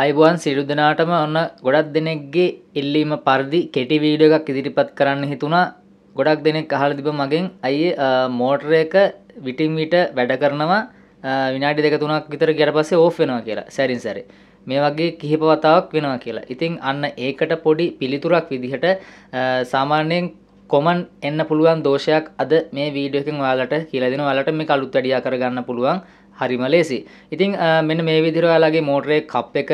අයිබුවන් සිරු දෙනාටම ඔන්න ගොඩක් දෙනෙක්ගේ ඉල්ලීම පරිදි කෙටි වීඩියෝ එකක් ඉදිරිපත් කරන්න හිතුණා. ගොඩක් දෙනෙක් අහලා තිබ මගෙන් අයියේ මෝටර එක විටින් විට වැඩ කරනවා විනාඩි දෙක තුනක් විතර ගියට පස්සේ ඕෆ් වෙනවා කියලා. සැරින් සැරේ. මේ වගේ කිහිප වතාවක් වෙනවා කියලා. ඉතින් අන්න ඒකට පොඩි පිළිතුරක් විදිහට සාමාන්‍යයෙන් කොමන් එන්න පුළුවන් දෝෂයක් අද මේ වීඩියෝ එකෙන් ඔයාලට කියලා දෙනවා. ඔයාලට මේක අලුත් වැඩියා කරගන්න පුළුවන්. හරිම ලේසි ඉතිං මෙන්න මේ විදිරයාලගේ මෝටරේ කප් එක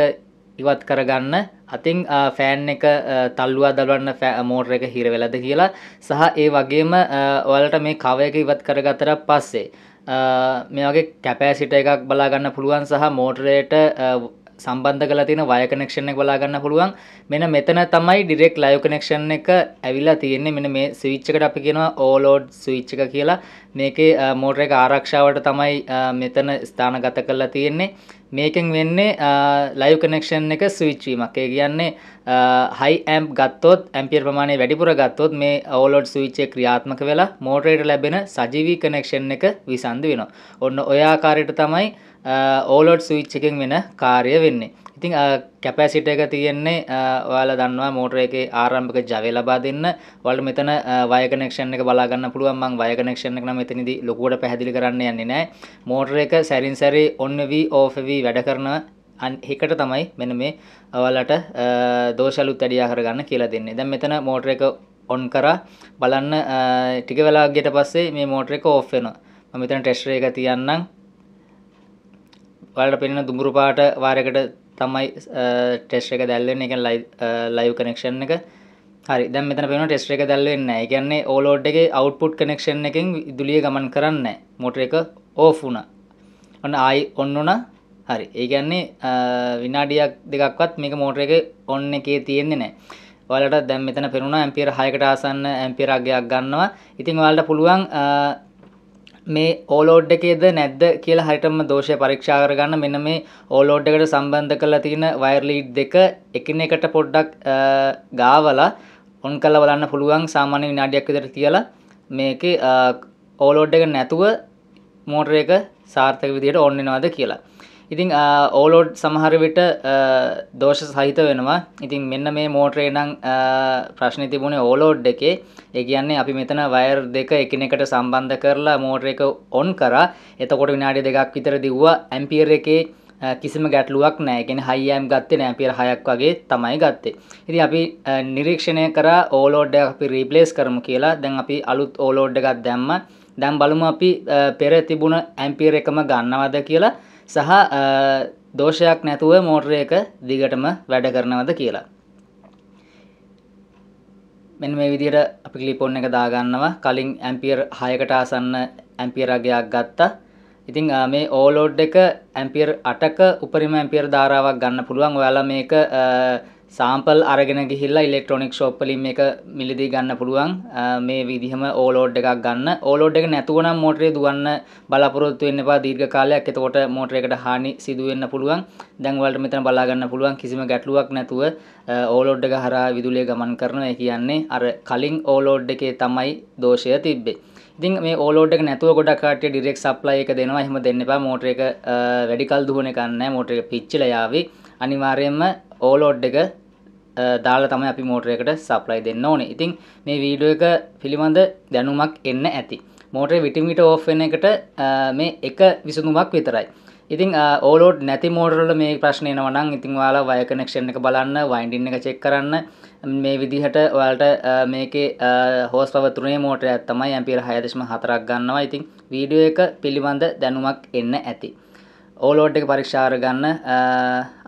ඉවත් කරගන්න අතිං ෆෑන් එක තල්ලුවා දළවන්න මෝටර එක හිර වෙලද කියලා සහ ඒ වගේම ඔලට මේ කවයක ඉවත් කරගතර පස්සේ මේ වගේ කැපෑසිට එකක් බලාගන්න පුළුවන් සහ මෝටරයට සම්බන්ධ කලා තියෙන වය කනෙක්ෂණ එක බලාගන්න පුළුවන් මෙන මෙතන තමයි ඩිරෙක් ලයෝ කනෙක්ෂණ එක ඇවිල්ලා තියෙන්නේ මෙන මේ ස්විච්චකට අපි කියෙනවා ඕලෝඩ් ස්විච්ච එක කියලා මේකේ මෝටර එක ආරක්ෂාවට තමයි මෙතන ස්ථානගත කරලා තියෙන්නේ මේකෙන් වෙන්නේ ලයිව් කනෙක්ෂන් එක ස්විච්වීමක් ඒ කියන්නේ හයි ඇම් ගත්තොත් ඇම්පියර් ප්‍රමාණය වැඩිපුර ගත්තොත් මේ ඕලෝඩ් ස්විච්චේ ක්‍රියාත්මක වෙලා මෝටරයට ලැබෙන සජීවී කනෙක්ෂන් එක විසන්ධ වෙනවා. ඔන්න ඔය ආකාරයට තමයි ඕලෝඩ් ස්විච් එකෙන් වෙන කාර්ය වෙන්නේ. ඉතින් කැපැසිට එක තියෙන්නේ ඔයාල දන්නවා මෝටර එක ආරම්භක ජවය ලබා දෙන්න වල මෙතන වයකනෙක්ෂණ එක බලාගන්න පුළුවන් මං වයකනෙක්ෂණ එක නම් මෙතනදී ලොකුවට පැහැදිලි කරන්න යන්නේ නැහැ මෝටර එක සැරින් සැරේ ඔන් වී ඕෆ් වී වැඩ කරන හෙකට තමයි මෙන මේ අවලට දෝෂලුත් අඩියා කරගන්න කියලා දෙන්නේ දැන් මෙතන මෝටර එක ඔන් කරා බලන්න ටික වෙලා ගියට පස්සේ මේ මෝටර එක ඕෆ් වෙනවා මම මෙතන ටෙස්ට් එක තියන්නම් ඔයාලට පෙනෙන දුඹුරු පාට වාරයකට තමයි ටෙස් එක දැල්ලෙන් එක ලයිව් කනෙක්ෂන් එක හරි දැ මෙතන පෙන ටෙස් එක දැල්ලවෙන්න එකන්නේ ඕලෝඩ් එක අවට්පුට් කනෙක්ෂන් එකෙන් ඉදුලිය ගමන් කරන්න මොට එක ඕෆුන ඔන්න ආයි ඔන්නුන හරි ඒගැන්නේ විනාඩියක් දෙකක්වත් මේක මෝටර එක ඔන්න එකේ තියෙන්නේ නෑ වලට දැම් මෙතන පෙරුණ ඇම්පියර හයකට ආසන්න ඇම්පිරක්ගයක් ගන්නවා ඉතින් වලට පුළුවන් මේ ඕලෝඩ් එකේද නැද්ද කියලා හරියටම දෝෂය පරීක්ෂා කරගන්න මෙන්න මේ ඕලෝඩ් එකට සම්බන්ධ කරලා තියෙන වයර් ලීඩ් දෙක එකිනෙකට පොඩ්ඩක් ගාවලා ඔන් කරලා බලන්න පුළුවන් සාමාන්‍ය විනාඩියක් විතර තියලා මේකේ ඕලෝඩ් එක නැතුව මෝටර එක සාර්ථක විදිහට ඔන් වෙනවද කියලා. ඉතිං ඕලෝඩ් සමහරවිට දෝෂ සහිත වෙනවා ඉතින් මෙන්න මේ මෝටරේ නං ප්‍රශ්න තිබුණේ ඕලෝඩ් එකේ ඒ කියන්නේ අපි මෙතන වයර් දෙක එකනෙකට සම්බන්ධ කරලා මෝටර එක ඔන් කරා එතකොට විනාඩි දෙකක් විතර දිව්වා ඇම්පියර් එකේ කිසිම ගැටලුවක් නෑගෙන හයියම් ගත්තේ නෑපියර හයක් වගේ තමයි ගත්තේ ඉති අපි නිරීක්ෂණය කර ඕලෝඩ් අපි රීපලේස් කරමු කියලා දැන් අපි අලුත් ඕලෝඩ් එකත් දැම්ම දැම් බලමු අපි පෙර තිබුණ ඇම්පියර එකම ගන්නවද කියලා සහ දෝෂයක් නැතුව මෝටර එක දිගටම වැඩ කරනවද කියලා මෙන්න මේ විදිහට අපි ක්ලිපොන් එක දාගන්නවා කලින් ඇම්පියර් 6කට ආසන්න ඇම්පියර් අගයක් ගත්තා. ඉතින් මේ ඕලෝඩ් එක ඇම්පියර් 8ක උපරිම ඇම්පියර් ධාරාවක් ගන්න පුළුවන්. ඔයාලා මේක සාම්පල් අරගෙන ගිහිල්ලා ඉලෙක්ට්‍රොනික් ෂොප් වලින් මේක මිලදී ගන්න පුළුවන් මේ විදිහම ඕලෝඩ් එකක් ගන්න ඕලෝඩ් එක නැතුව නම් මෝටරේ දුවන්න බලාපොරොත්තු වෙන්න එපා දීර්ඝ කාලයක් එතකොට මෝටරයකට හානි සිදු වෙන්න පුළුවන් දැන් ඔයාලට මෙතන බලා ගන්න පුළුවන් කිසිම ගැටලුවක් නැතුව ඕලෝඩ් එක හරහා විදුලිය ගමන් කරනවා ඒ කියන්නේ අර කලින් ඕලෝඩ් එකේ තමයි දෝෂය තිබ්බේ ඉතින් මේ ඕලෝඩ් එක නැතුව ගොඩක් කට්ටිය ඩිරෙක්ට් සප්ලයි එක දෙනවා එහෙම දෙන්න එපා මෝටර එක වැඩි කල් දුවන එකක් නැහැ මෝටර එක පිච්චිලා යාවි අනිවාර්යයෙන්ම ඕලෝඩ් එක දාලා තමයි අපි මෝටරයකට සප්ලයි දෙන්න ඕනේ. ඉතින් මේ වීඩියෝ එක පිළිබඳ දැනුමක් එන්න ඇති. මෝටරේ විටින් විට ඕෆ් වෙන එකට මේ එක විසඳුමක් විතරයි. ඉතින් ඕලෝඩ් නැති මෝටරවල මේ ප්‍රශ්න එනවා නම් ඉතින් ඔයාලා වයර් කනෙක්ෂන් එක බලන්න, වයින්ඩින් එක චෙක් කරන්න, මේ විදිහට ඔයාලට මේකේ හෝස් පවර් තුනේ මෝටරයක් තමයි ඇම්පියර 6.4ක් ගන්නවා. ඉතින් වීඩියෝ එක පිළිබඳ දැනුමක් එන්න ඇති. ඕලෝඩ් එක පරික්ෂාර ගන්න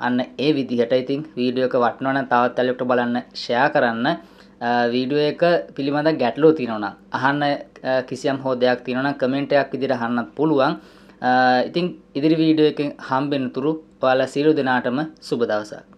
අන්න ඒ විදිහට ඉතින් වීඩියෝ එක වටනවන තවත් අලෙක්ට බලන්න ෂයා කරන්න වීඩියෝ එක පිළිබඳ ගැටලෝ තියෙනවනම් අහන්න කිසියම් හෝ දෙයක් තියෙනවනම් කමෙන්ටයක් විදිහට අහන්නත් පුළුවන් ඉතින් ඉදිරි වීඩියෝ එකෙන් හම්බෙනතුරු ඔයාලා සියලු දෙනාටම සුබ දවසක්